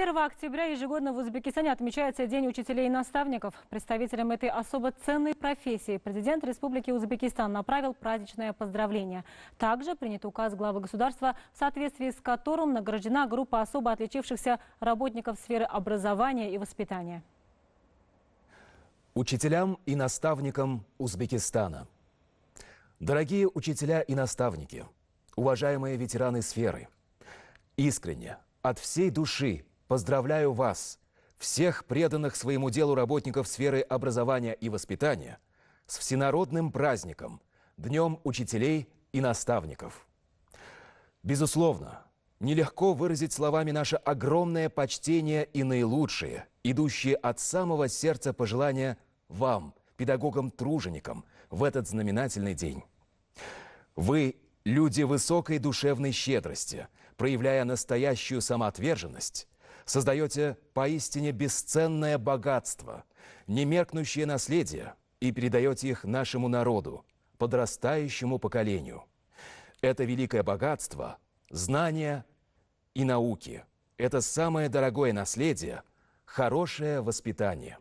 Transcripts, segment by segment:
1 октября ежегодно в Узбекистане отмечается День учителей и наставников. Представителям этой особо ценной профессии президент Республики Узбекистан направил праздничное поздравление. Также принят указ главы государства, в соответствии с которым награждена группа особо отличившихся работников сферы образования и воспитания. Учителям и наставникам Узбекистана. Дорогие учителя и наставники, уважаемые ветераны сферы, искренне, от всей души Поздравляю вас, всех преданных своему делу работников сферы образования и воспитания, с всенародным праздником, Днем учителей и наставников. Безусловно, нелегко выразить словами наше огромное почтение и наилучшие, идущие от самого сердца пожелания вам, педагогам-труженикам, в этот знаменательный день. Вы – люди высокой душевной щедрости, проявляя настоящую самоотверженность – создаете поистине бесценное богатство, немеркнущее наследие и передаете их нашему народу, подрастающему поколению. Это великое богатство – знания и науки. Это самое дорогое наследие – хорошее воспитание.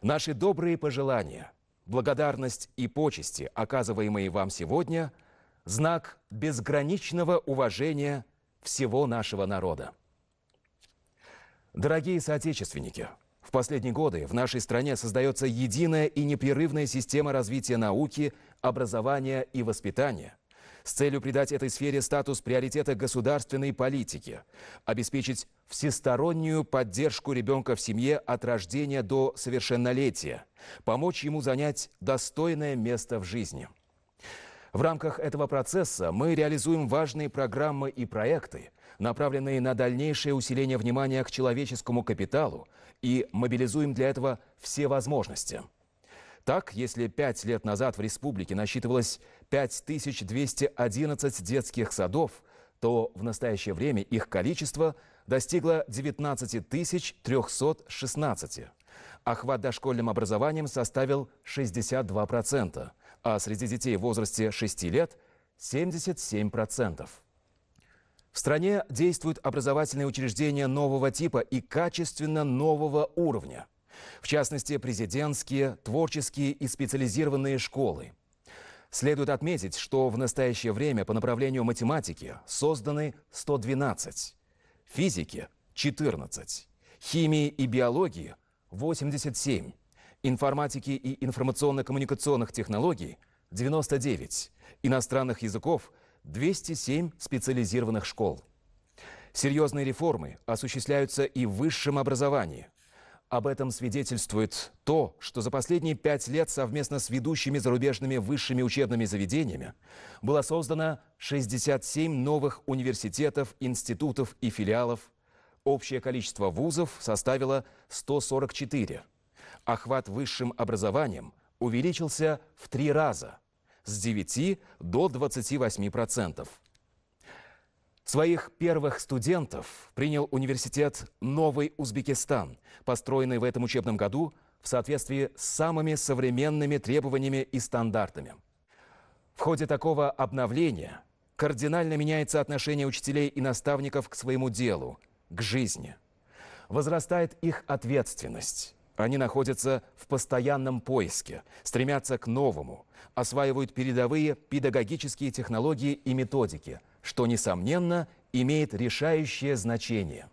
Наши добрые пожелания, благодарность и почести, оказываемые вам сегодня – знак безграничного уважения всего нашего народа. Дорогие соотечественники, в последние годы в нашей стране создается единая и непрерывная система развития науки, образования и воспитания с целью придать этой сфере статус приоритета государственной политики, обеспечить всестороннюю поддержку ребенка в семье от рождения до совершеннолетия, помочь ему занять достойное место в жизни – в рамках этого процесса мы реализуем важные программы и проекты, направленные на дальнейшее усиление внимания к человеческому капиталу и мобилизуем для этого все возможности. Так, если пять лет назад в республике насчитывалось 5211 детских садов, то в настоящее время их количество достигло 19 316. Охват дошкольным образованием составил 62% а среди детей в возрасте 6 лет – 77%. В стране действуют образовательные учреждения нового типа и качественно нового уровня. В частности, президентские, творческие и специализированные школы. Следует отметить, что в настоящее время по направлению математики созданы 112, физики – 14, химии и биологии – 87, информатики и информационно-коммуникационных технологий – 99, иностранных языков – 207 специализированных школ. Серьезные реформы осуществляются и в высшем образовании – об этом свидетельствует то, что за последние пять лет совместно с ведущими зарубежными высшими учебными заведениями было создано 67 новых университетов, институтов и филиалов. Общее количество вузов составило 144 охват высшим образованием увеличился в три раза – с 9 до 28%. Своих первых студентов принял университет «Новый Узбекистан», построенный в этом учебном году в соответствии с самыми современными требованиями и стандартами. В ходе такого обновления кардинально меняется отношение учителей и наставников к своему делу, к жизни. Возрастает их ответственность. Они находятся в постоянном поиске, стремятся к новому, осваивают передовые педагогические технологии и методики, что, несомненно, имеет решающее значение.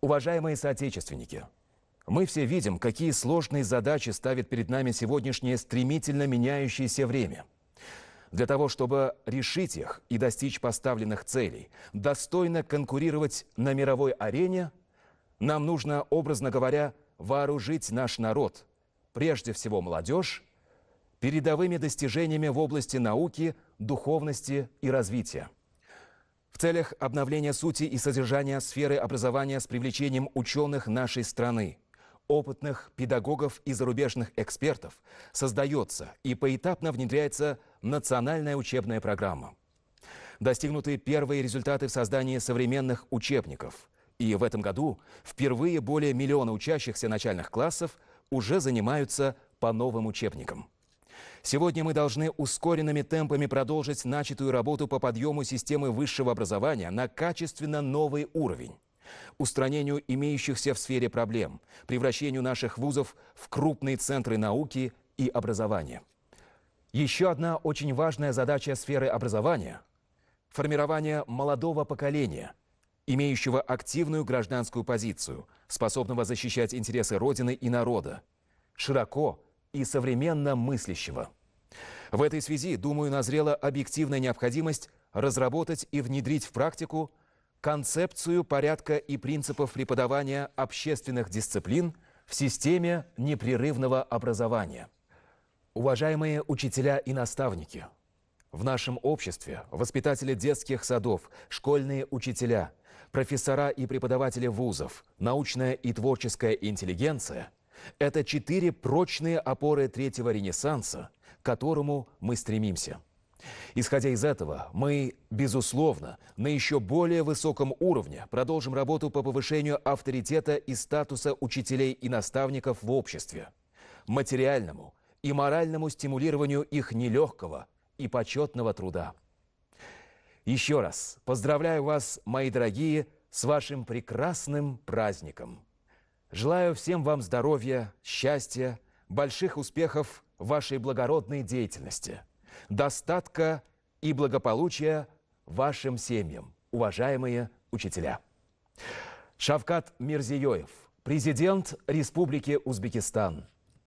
Уважаемые соотечественники, мы все видим, какие сложные задачи ставит перед нами сегодняшнее стремительно меняющееся время – для того, чтобы решить их и достичь поставленных целей, достойно конкурировать на мировой арене, нам нужно, образно говоря, вооружить наш народ, прежде всего молодежь, передовыми достижениями в области науки, духовности и развития. В целях обновления сути и содержания сферы образования с привлечением ученых нашей страны, опытных педагогов и зарубежных экспертов создается и поэтапно внедряется национальная учебная программа. Достигнуты первые результаты в создании современных учебников – и в этом году впервые более миллиона учащихся начальных классов уже занимаются по новым учебникам. Сегодня мы должны ускоренными темпами продолжить начатую работу по подъему системы высшего образования на качественно новый уровень устранению имеющихся в сфере проблем, превращению наших вузов в крупные центры науки и образования. Еще одна очень важная задача сферы образования – формирование молодого поколения – имеющего активную гражданскую позицию, способного защищать интересы Родины и народа, широко и современно мыслящего. В этой связи, думаю, назрела объективная необходимость разработать и внедрить в практику концепцию порядка и принципов преподавания общественных дисциплин в системе непрерывного образования. Уважаемые учителя и наставники, в нашем обществе воспитатели детских садов, школьные учителя – профессора и преподаватели вузов, научная и творческая интеллигенция – это четыре прочные опоры третьего ренессанса, к которому мы стремимся. Исходя из этого, мы, безусловно, на еще более высоком уровне продолжим работу по повышению авторитета и статуса учителей и наставников в обществе, материальному и моральному стимулированию их нелегкого и почетного труда. Еще раз поздравляю вас, мои дорогие, с вашим прекрасным праздником. Желаю всем вам здоровья, счастья, больших успехов в вашей благородной деятельности, достатка и благополучия вашим семьям, уважаемые учителя. Шавкат Мирзиёев, президент Республики Узбекистан –